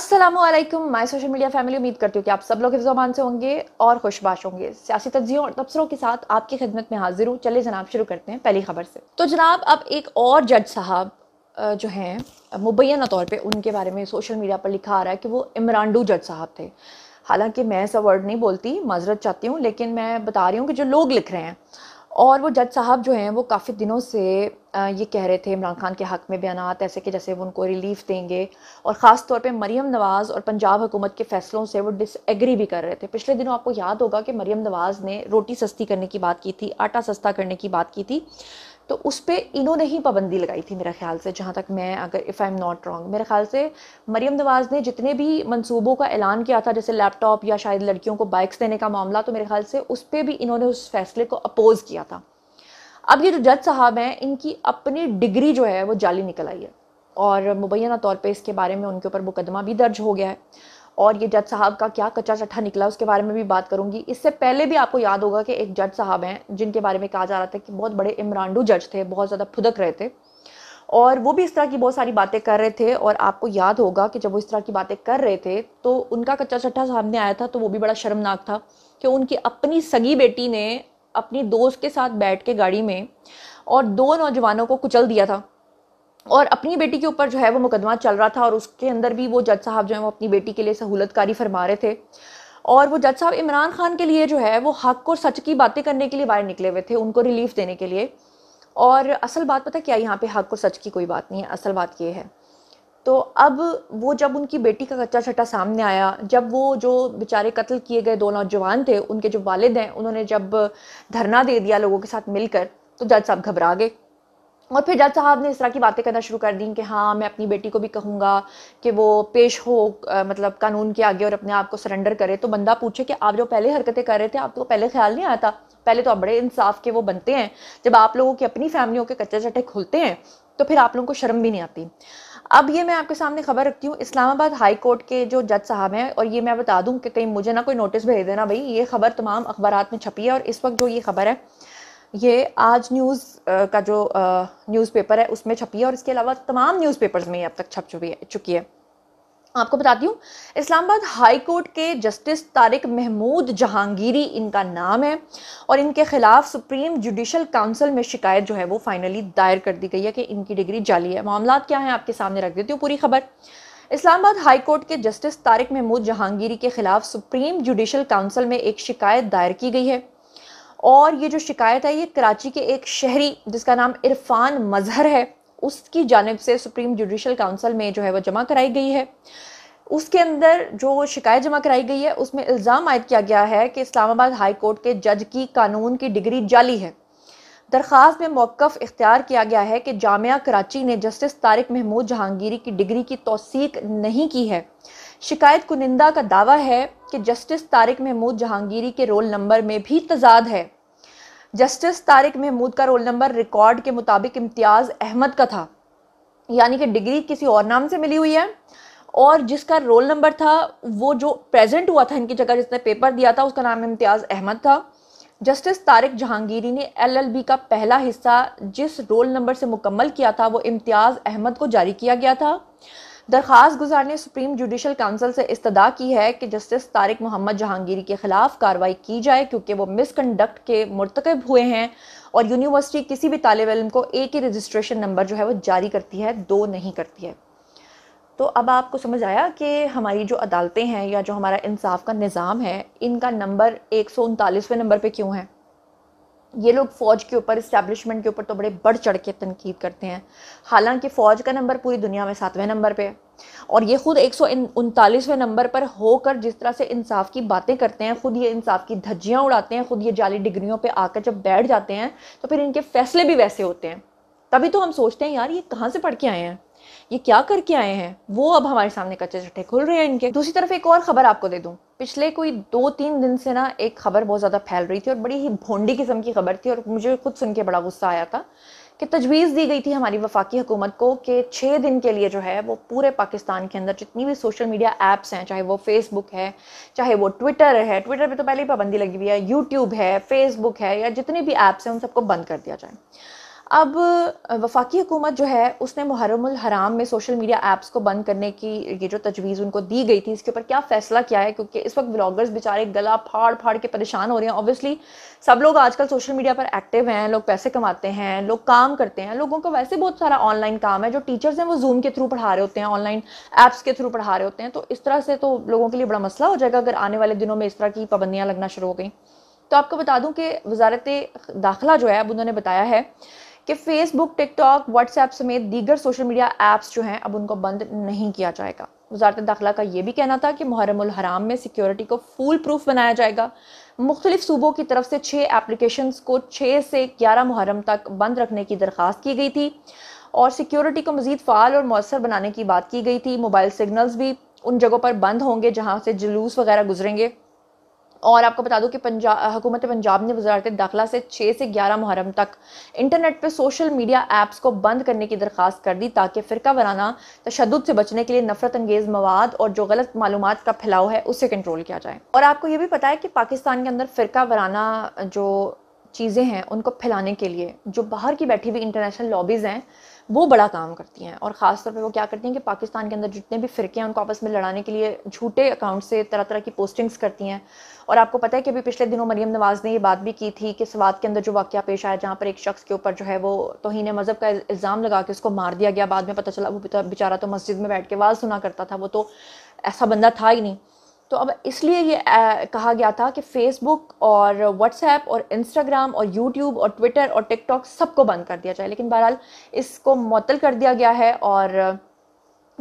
Aslam my social media family उम्मीद करती हूँ कि आप सब लोग जबान से होंगे और खुशबाश होंगे सियासी तजियों और तबसरों के साथ आपकी खिदमत में हाजिर हूँ चले जनाब शुरू करते हैं पहली खबर से तो जनाब अब एक और जज साहब जो हैं मुबैना तौर पे उनके बारे में सोशल मीडिया पर लिखा आ रहा है कि वो इमरानडू जज साहब थे हालांकि मैं ऐसा वर्ड नहीं बोलती माजरत चाहती हूँ लेकिन मैं बता रही हूँ कि जो लोग लिख रहे हैं और वो जज साहब जो हैं वो काफ़ी दिनों से ये कह रहे थे इमरान खान के हक़ में बयान ऐसे कि जैसे वो उनको रिलीफ़ देंगे और ख़ास तौर पे मरीम नवाज़ और पंजाब हुकूमत के फ़ैसलों से वो डिसएग्री भी कर रहे थे पिछले दिनों आपको याद होगा कि मरीम नवाज़ ने रोटी सस्ती करने की बात की थी आटा सस्ता करने की बात की थी तो उस पर इन्होंने ही पाबंदी लगाई थी मेरा ख्याल से जहाँ तक मैं अगर if I am not wrong मेरे ख्याल से मरीम नवाज़ ने जितने भी मंसूबों का ऐलान किया था जैसे लैपटॉप या शायद लड़कियों को बाइक्स देने का मामला तो मेरे ख्याल से उस पर भी इन्होंने उस फैसले को अपोज़ किया था अब ये जो जज साहब हैं इनकी अपनी डिग्री जो है वो जाली निकल आई है और मुबैना तौर पर इसके बारे में उनके ऊपर मुकदमा भी दर्ज हो गया है और ये जज साहब का क्या कच्चा चट्ठा निकला उसके बारे में भी बात करूंगी इससे पहले भी आपको याद होगा कि एक जज साहब हैं जिनके बारे में कहा जा रहा था कि बहुत बड़े इमरान्डू जज थे बहुत ज़्यादा फुदक रहे थे और वो भी इस तरह की बहुत सारी बातें कर रहे थे और आपको याद होगा कि जब वो इस तरह की बातें कर रहे थे तो उनका कच्चा चट्ठा सामने आया था तो वो भी बड़ा शर्मनाक था कि उनकी अपनी सगी बेटी ने अपनी दोस्त के साथ बैठ के गाड़ी में और दो नौजवानों को कुचल दिया था और अपनी बेटी के ऊपर जो है वो मुकदमा चल रहा था और उसके अंदर भी वो जज साहब जो है वो अपनी बेटी के लिए सहूलतकारी फरमा रहे थे और वो जज साहब इमरान खान के लिए जो है वो हक और सच की बातें करने के लिए बाहर निकले हुए थे उनको रिलीफ देने के लिए और असल बात पता क्या यहाँ पे हक और सच की कोई बात नहीं है असल बात ये है तो अब वो जब उनकी बेटी का कच्चा छट्टा सामने आया जब वो जो बेचारे कत्ल किए गए दो नौजवान थे उनके जो वालिद हैं उन्होंने जब धरना दे दिया लोगों के साथ मिलकर तो जज साहब घबरा गए और फिर जज साहब ने इस तरह की बातें करना शुरू कर दी कि हाँ मैं अपनी बेटी को भी कहूँगा कि वो पेश हो आ, मतलब कानून के आगे और अपने आप को सरेंडर करे तो बंदा पूछे कि आप जो पहले हरकतें कर रहे थे आपको तो पहले ख्याल नहीं आता पहले तो आप बड़े इंसाफ के वो बनते हैं जब आप लोगों की अपनी फैमिलियों के कच्चे चट्टे खुलते हैं तो फिर आप लोगों को शर्म भी नहीं आती अब ये मैं आपके सामने खबर रखती हूँ इस्लामाबाद हाई कोर्ट के जो जज साहब हैं और ये मैं बता दूँ कि कहीं मुझे ना कोई नोटिस भेज देना भाई ये खबर तमाम अखबार में छपी है और इस वक्त जो ये खबर है ये आज न्यूज़ का जो न्यूज़पेपर है उसमें छपी है और इसके अलावा तमाम न्यूज़पेपर्स में ये अब तक छप चुकी है चुकी है आपको बताती हूँ इस्लामाबाद हाई कोर्ट के जस्टिस तारिक महमूद जहांगीरी इनका नाम है और इनके खिलाफ सुप्रीम जुडिशल काउंसिल में शिकायत जो है वो फाइनली दायर कर दी गई है कि इनकी डिग्री जाली है मामला क्या हैं आपके सामने रख देती हूँ पूरी खबर इस्लामाबाद हाई कोर्ट के जस्टिस तारिक महमूद जहांगीरी के खिलाफ सुप्रीम जुडिशल काउंसिल में एक शिकायत दायर की गई है और ये जो शिकायत है ये कराची के एक शहरी जिसका नाम इरफान मजहर है उसकी जानब से सुप्रीम जुडिशल काउंसिल में जो है वह जमा कराई गई है उसके अंदर जो शिकायत जमा कराई गई है उसमें इल्ज़ाम आयद किया गया है कि इस्लामाबाद हाई कोर्ट के जज की कानून की डिग्री जाली है दरख्वास्त में मौक़ इख्तियार किया गया है कि जामिया कराची ने जस्टिस तारिक महमूद जहांगीरी की डिग्री की तोसीक नहीं की है शिकायत कुनिंदा का दावा है कि जस्टिस तारिक महमूद जहांगीरी के रोल नंबर में भी तजाद है जस्टिस तारिक महमूद का रोल नंबर रिकॉर्ड के मुताबिक इम्तियाज़ अहमद का था यानी कि डिग्री किसी और नाम से मिली हुई है और जिसका रोल नंबर था वो जो प्रेजेंट हुआ था इनकी जगह जिसने पेपर दिया था उसका नाम इम्तियाज़ अहमद था जस्टिस तारिक जहांगीरी ने एलएलबी का पहला हिस्सा जिस रोल नंबर से मुकम्मल किया था वो इम्तियाज़ अहमद को जारी किया गया था दरख्वास्त गुजार ने सुप्रीम जुडिशल काउंसिल से इस्तदा की है कि जस्टिस तारिक मोहम्मद जहांगीरी के खिलाफ कार्रवाई की जाए क्योंकि वो मिसकंडक्ट के मरतकब हुए हैं और यूनिवर्सिटी किसी भी तालब इलम को एक ही रजिस्ट्रेशन नंबर जो है वो जारी करती है दो नहीं करती है तो अब आपको समझ आया कि हमारी जो अदालतें हैं या जो हमारा इंसाफ का निज़ाम है इनका नंबर एक नंबर पर क्यों है ये लोग फ़ौज के ऊपर इस्टेब्लिशमेंट के ऊपर तो बड़े बढ़ चढ़ के तनकीद करते हैं हालांकि फ़ौज का नंबर पूरी दुनिया में सातवें नंबर पे है और ये ख़ुद एक सौ उनतालीसवें नंबर पर होकर जिस तरह से इंसाफ की बातें करते हैं ख़ुद ये इंसाफ की धज्जियाँ उड़ाते हैं ख़ुद ये जाली डिग्रियों पर आकर जब बैठ जाते हैं तो फिर इनके फ़ैसले भी वैसे होते हैं तभी तो हम सोचते हैं यार ये कहाँ से पढ़ के आए हैं ये क्या करके आए हैं वो अब हमारे सामने कच्चे चट्टे खुल रहे हैं इनके दूसरी तरफ एक और खबर आपको दे दूँ पिछले कोई दो तीन दिन से ना एक खबर बहुत ज़्यादा फैल रही थी और बड़ी ही भोंडी किस्म की खबर थी और मुझे खुद सुन के बड़ा गुस्सा आया था कि तजवीज़ दी गई थी हमारी वफाकी हुकूमत को कि छः दिन के लिए जो है वो पूरे पाकिस्तान के अंदर जितनी भी सोशल मीडिया ऐप्स हैं चाहे वो फेसबुक है चाहे वो ट्विटर है ट्विटर पे तो पहले ही पाबंदी लगी हुई है यूट्यूब है फेसबुक है या जितने भी ऐप्स हैं उन सबको बंद कर दिया जाए अब वफाकी हुकूमत जो है उसने मुहरम हराम में सोशल मीडिया ऐप्स को बंद करने की ये जो तजवीज़ उनको दी गई थी इसके ऊपर क्या फ़ैसला किया है क्योंकि इस वक्त ब्लॉगर्स बेचारे गला फाड़ फाड़ के परेशान हो रहे हैं ऑब्वियसली सब लोग आजकल सोशल मीडिया पर एक्टिव हैं लोग पैसे कमाते हैं लोग काम करते हैं लोगों को वैसे बहुत सारा ऑनलाइन काम है जो टीचर्स हैं वो जूम के थ्रू पढ़ा रहे होते हैं ऑनलाइन ऐप्स के थ्रू पढ़ा रहे होते हैं तो इस तरह से तो लोगों के लिए बड़ा मसला हो जाएगा अगर आने वाले दिनों में इस तरह की पाबंदियाँ लगना शुरू हो गई तो आपको बता दूँ कि वजारत दाखिला जो है अब उन्होंने बताया है कि फेसबुक टिकटॉक व्हाट्सएप समेत दीगर सोशल मीडिया ऐप्स जो हैं अब उनको बंद नहीं किया जाएगा वजारत दाखिला का ये भी कहना था कि मुहरम हराम में सिक्योरिटी को फूल प्रूफ बनाया जाएगा मुख्तलिफ सूबों की तरफ से छः एप्लीकेशन को छः से ग्यारह मुहरम तक बंद रखने की दरख्वास्त की गई थी और सिक्योरिटी को मज़ीद फ़ाल और मौसर बनाने की बात की गई थी मोबाइल सिग्नल्स भी उन जगहों पर बंद होंगे जहाँ से जुलूस वगैरह गुजरेंगे और आपको बता दूं कि पंजाब हुकूमत पंजाब ने वजारत दाखिला से 6 से 11 मुहरम तक इंटरनेट पे सोशल मीडिया ऐप्स को बंद करने की दरख्वास्त कर दी ताकि फ़िरका वराना तशद से बचने के लिए नफरत अंगेज़ मवाद और जो गलत मालूम का फैलाव है उसे कंट्रोल किया जाए और आपको ये भी पता है कि पाकिस्तान के अंदर फ़िरका वराना जो चीज़ें हैं उनको फैलाने के लिए जो बाहर की बैठी हुई इंटरनेशनल लॉबीज़ हैं वो बड़ा काम करती हैं और ख़ास तौर पर वो क्या करती हैं कि पाकिस्तान के अंदर जितने भी फ़िरके हैं उनको आपस में लड़ाने के लिए झूठे अकाउंट से तरह तरह की पोस्टिंग्स करती हैं और आपको पता है कि अभी पिछले दिनों मरीम नवाज़ ने ये बात भी की थी कि सवाद के अंदर जो वाक़ पेश आया जहाँ पर एक शख्स के ऊपर जो है वो तोहन मज़हब का इल्ज़ाम लगा के उसको मार दिया गया बाद में पता चला वो बेचारा तो मस्जिद में बैठ के आवाज़ सुना करता था वो तो ऐसा बंदा था ही नहीं तो अब इसलिए ये आ, कहा गया था कि फेसबुक और व्हाट्सएप और इंस्टाग्राम और यूट्यूब और ट्विटर और टिकटॉक सबको बंद कर दिया जाए लेकिन बहरहाल इसको मअतल कर दिया गया है और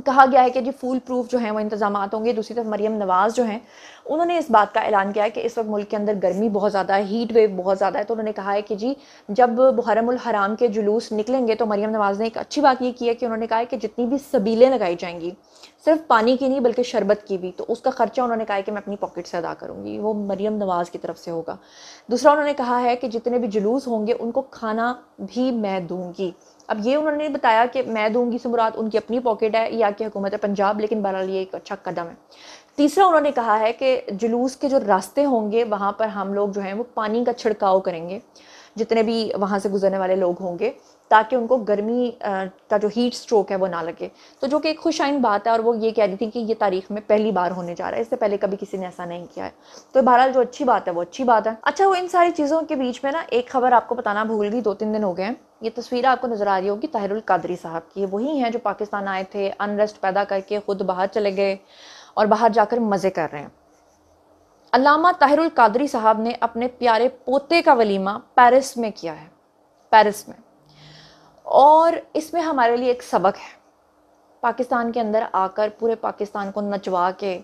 कहा गया है कि जी फूल प्रूफ जो है वो इंतजाम होंगे दूसरी तरफ मरियम नवाज़ जो हैं उन्होंने इस बात का ऐलान किया है कि इस वक्त मुल्क के अंदर गर्मी बहुत ज़्यादा है हीट वेव बहुत ज़्यादा है तो उन्होंने कहा है कि जी जब मुहरम हराम के जुलूस निकलेंगे तो मरियम नवाज़ ने एक अच्छी बात ये की है कि उन्होंने कहा है कि जितनी भी सबीलें लगाई जाएंगी सिर्फ पानी की नहीं बल्कि शरबत की भी तो उसका ख़र्चा उन्होंने कहा है कि मैं अपनी पॉकेट से अदा करूँगी वो मरियम नवाज़ की तरफ से होगा दूसरा उन्होंने कहा है कि जितने भी जुलूस होंगे उनको खाना भी मैं दूँगी अब ये उन्होंने बताया कि मैं दूंगी से मुराद उनकी अपनी पॉकेट है या कि हुकूमत है पंजाब लेकिन बहरहाल ये एक अच्छा कदम है तीसरा उन्होंने कहा है कि जुलूस के जो रास्ते होंगे वहाँ पर हम लोग जो हैं वो पानी का छिड़काव करेंगे जितने भी वहाँ से गुजरने वाले लोग होंगे ताकि उनको गर्मी का जो हीट स्ट्रोक है वो ना लगे तो जो कि एक खुश आइन बात है और वो ये कह रही थी कि ये तारीख में पहली बार होने जा रहा है इससे पहले कभी किसी ने ऐसा नहीं किया है तो बहरहाल जो अच्छी बात है वो अच्छी बात है अच्छा वो इन सारी चीज़ों के बीच में ना एक खबर आपको बताना भूल गई दो तीन दिन हो गए हैं ये तस्वीर आपको नज़र आ रही होगी ताहिरुल कादरी साहब की वही हैं जो पाकिस्तान आए थे अनरेस्ट पैदा करके ख़ुद बाहर चले गए और बाहर जाकर मज़े कर रहे हैं अलामा ताहिरुल कादरी साहब ने अपने प्यारे पोते का वलीमा पेरिस में किया है पेरिस में और इसमें हमारे लिए एक सबक है पाकिस्तान के अंदर आकर पूरे पाकिस्तान को नचवा के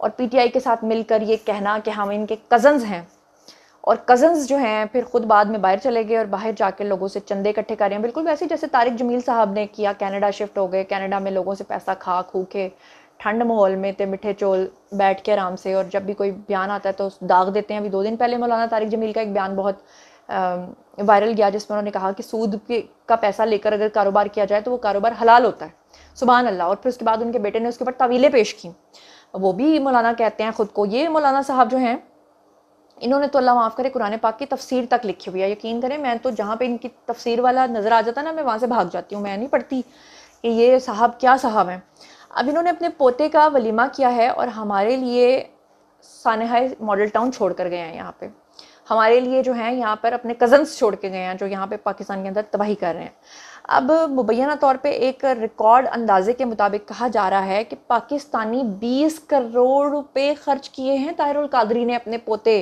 और पीटीआई के साथ मिलकर ये कहना कि हम इनके कज़न्स हैं और कज़न्स जो हैं फिर ख़ुद बाद में बाहर चले गए और बाहर जाकर लोगों से चंदे इकट्ठे कर रहे हैं बिल्कुल वैसे जैसे तारिक जमील साहब ने किया कनाडा शिफ्ट हो गए कनाडा में लोगों से पैसा खा खू के ठंड माहौल में थे मिठे चोल बैठ के आराम से और जब भी कोई बयान आता है तो दाग देते हैं अभी दो दिन पहले मौलाना तारिक जमील का एक बयान बहुत आ, वायरल गया जिसमें उन्होंने कहा कि सूद के का पैसा लेकर अगर कारोबार किया जाए तो वो कारोबार हलाल होता है सुबह अल्लाह और फिर उसके बाद उनके बेटे ने उसके ऊपर तवीलें पेश की वो भी मौलाना कहते हैं ख़ुद को ये मौलाना साहब जो हैं इन्होंने तो अल्लाह माफ़ करे कुरान पाक की तफसीर तक लिखी हुई है यकीन करें मैं तो जहाँ पे इनकी तफसीर वाला नज़र आ जाता ना मैं वहाँ से भाग जाती हूँ मैं नहीं पढ़ती कि ये साहब क्या साहब हैं अब इन्होंने अपने पोते का वलीमा किया है और हमारे लिए सानहा मॉडल टाउन छोड़ कर गए हैं यहाँ पर हमारे लिए जो हैं यहाँ पर अपने कज़न्स छोड़ के गए हैं जो यहाँ पे पाकिस्तान के अंदर तबाही कर रहे हैं अब मुबैना तौर पे एक रिकॉर्ड अंदाजे के मुताबिक कहा जा रहा है कि पाकिस्तानी 20 करोड़ रुपए खर्च किए हैं ताहिरुल कादरी ने अपने पोते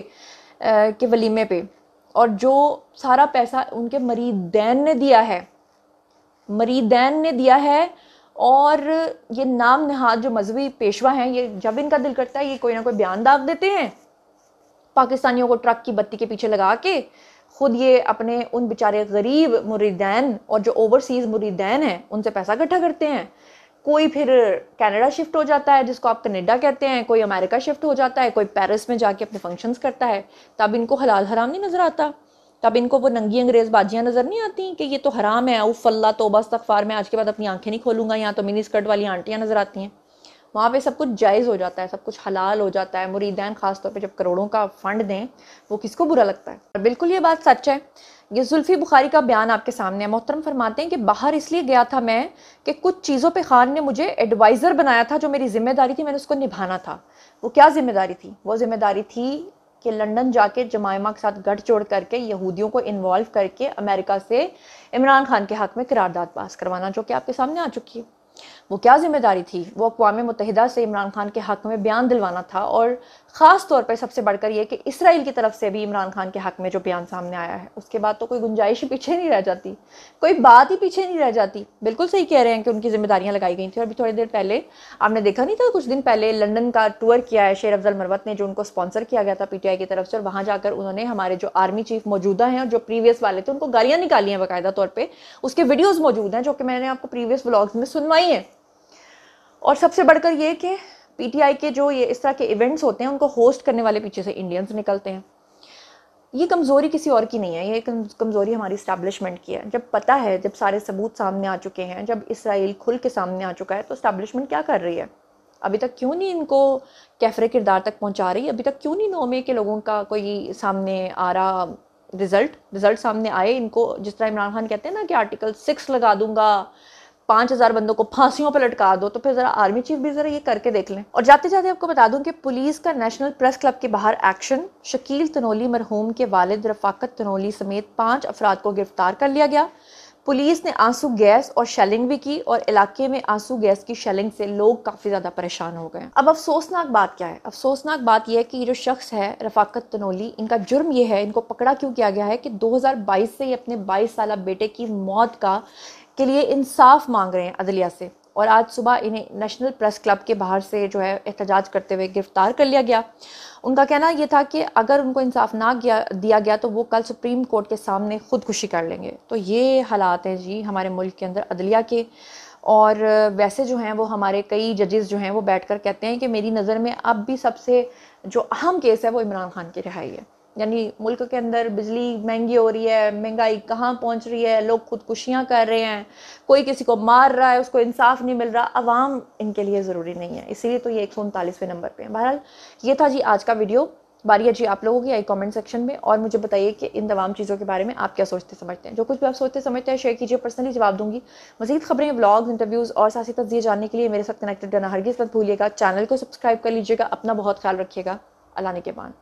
के वलीमे पे और जो सारा पैसा उनके मरीदैन ने दिया है मरीदैन ने दिया है और ये नाम नहाद जो मजहबी पेशवा हैं ये जब इनका दिल करता है ये कोई ना कोई बयान दाग देते हैं पाकिस्तानियों को ट्रक की बत्ती के पीछे लगा के खुद ये अपने उन बेचारे गरीब मुरीदैन और जो ओवरसीज़ मुरीदैन हैं उनसे पैसा इकट्ठा करते हैं कोई फिर कनाडा शिफ्ट हो जाता है जिसको आप कनाडा कहते हैं कोई अमेरिका शिफ्ट हो जाता है कोई पेरिस में जाके अपने फंक्शंस करता है तब इनको हलाल हराम नहीं नज़र आता तब इनको वो नंगी अंग्रेज़ बाजियाँ नज़र नहीं आती कि ये तो हराम है तो तोबा तकफ़ार में आज के बाद अपनी आंखें नहीं खोलूँगा यहाँ तो मिनी स्कर्ट वाली आंटियाँ नज़र आती हैं वहाँ पे सब कुछ जायज़ हो जाता है सब कुछ हलाल हो जाता है मुरीदान ख़ासतौर पर जब करोड़ों का फ़ंड दें वो किसको बुरा लगता है और बिल्कुल ये बात सच है ये जुल्फ़ी बुखारी का बयान आपके सामने है मोहतरम फरमाते हैं कि बाहर इसलिए गया था मैं कि कुछ चीज़ों पर खान ने मुझे एडवाइज़र बनाया था जो मेरी जिम्मेदारी थी मैंने उसको निभाना था वो क्या जिम्मेदारी थी वो जिम्मेदारी थी कि लंदन जाके जमायमा के साथ गठजोड़ करके यहूदियों को इन्वॉल्व करके अमेरिका से इमरान खान के हक में करारदाद पास करवाना जो कि आपके सामने आ चुकी है वो क्या जिम्मेदारी थी वो अकवा मुतहदा से इमरान खान के हक़ में बयान दिलवाना था और ख़ास तौर पर सबसे बढ़कर यह कि इसराइल की तरफ से भी इमरान खान के हक़ में जो बयान सामने आया है उसके बाद तो कोई गुंजाइश ही पीछे नहीं रह जाती कोई बात ही पीछे नहीं रह जाती बिल्कुल सही कह रहे हैं कि उनकी जिम्मेदारियाँ लगाई गई थी और अभी थोड़ी देर पहले आपने देखा नहीं था कुछ दिन पहले लंदन का टूर किया है शेर अफजल मरवत ने जो उनको स्पॉन्सर किया गया था पी की तरफ से और वहाँ जाकर उन्होंने हमारे जो आर्मी चीफ मौजूदा हैं और जो प्रीवियस वाले थे उनको गालियाँ निकाली हैं बाकायदा तौर पर उसके वीडियोज़ मौजूद हैं जो कि मैंने आपको प्रीवियस ब्लॉग्स में सुनवाई हैं और सबसे बढ़कर ये कि पीटीआई के जो ये इस तरह के इवेंट्स होते हैं उनको होस्ट करने वाले पीछे से इंडियंस निकलते हैं ये कमज़ोरी किसी और की नहीं है ये कमज़ोरी हमारी इस्टेब्लिशमेंट की है जब पता है जब सारे सबूत सामने आ चुके हैं जब इसराइल खुल के सामने आ चुका है तो इस्टेब्लिशमेंट क्या कर रही है अभी तक क्यों नहीं इनको कैफरे किरदार तक पहुंचा रही अभी तक क्यों नहीं नौमे के लोगों का कोई सामने आ रहा रिज़ल्ट रिज़ल्ट सामने आए इनको जिस तरह इमरान खान कहते हैं ना कि आर्टिकल सिक्स लगा दूंगा पांच हज़ार बंदों को फांसियों पर लटका दो तो फिर ज़रा आर्मी चीफ भी ज़रा ये करके देख लें और जाते जाते आपको बता दूं कि पुलिस का नेशनल प्रेस क्लब के बाहर एक्शन शकील तनोली मरहूम के वालिद रफाकत तनोली समेत पांच अफराद को गिरफ्तार कर लिया गया पुलिस ने आंसू गैस और शेलिंग भी की और इलाके में आंसू गैस की शेलिंग से लोग काफ़ी ज़्यादा परेशान हो गए अब अफसोसनाक बात क्या है अफसोसनाक बात यह है कि ये जो शख्स है रफाकत तनोली इनका जुर्म ये है इनको पकड़ा क्यों किया गया है कि 2022 से ये अपने 22 साल बेटे की मौत का के लिए इंसाफ मांग रहे हैं अदलिया से और आज सुबह इन्हें नेशनल प्रेस क्लब के बाहर से जो है एहतजाज करते हुए गिरफ्तार कर लिया गया उनका कहना यह था कि अगर उनको इंसाफ ना गया दिया गया तो वो कल सुप्रीम कोर्ट के सामने खुदकुशी कर लेंगे तो ये हालात हैं जी हमारे मुल्क के अंदर अदलिया के और वैसे जो हैं वो हमारे कई जजेस जो हैं वो बैठकर कहते हैं कि मेरी नज़र में अब भी सबसे जो अहम केस है वो इमरान खान की रिहाई है यानी मुल्क के अंदर बिजली महंगी हो रही है महंगाई कहाँ पहुँच रही है लोग खुदकुशियाँ कर रहे हैं कोई किसी को मार रहा है उसको इंसाफ नहीं मिल रहा आवाम इनके लिए ज़रूरी नहीं है इसीलिए तो ये एक सौ उनतालीसवें नंबर पर है बहरहाल ये था जी आज का वीडियो बारिया जी आप लोगों की आई कमेंट सेक्शन में और मुझे बताइए कि इन तमाम चीज़ों के बारे में आप क्या सोचते समझते हैं जो कुछ भी आप सोचते समझते हैं शेयर कीजिए पर्सनली जवाब दूंगी मजीद खबरें ब्लॉग्स इंटरव्यूज़ और साथ ही तस्वीर जानने के लिए मेरे साथ कनेक्टेड रहना हर मत भूलिएगा चैनल को सब्सक्राइब कर लीजिएगा अपना बहुत ख्याल रखिएगा अलाने के बाद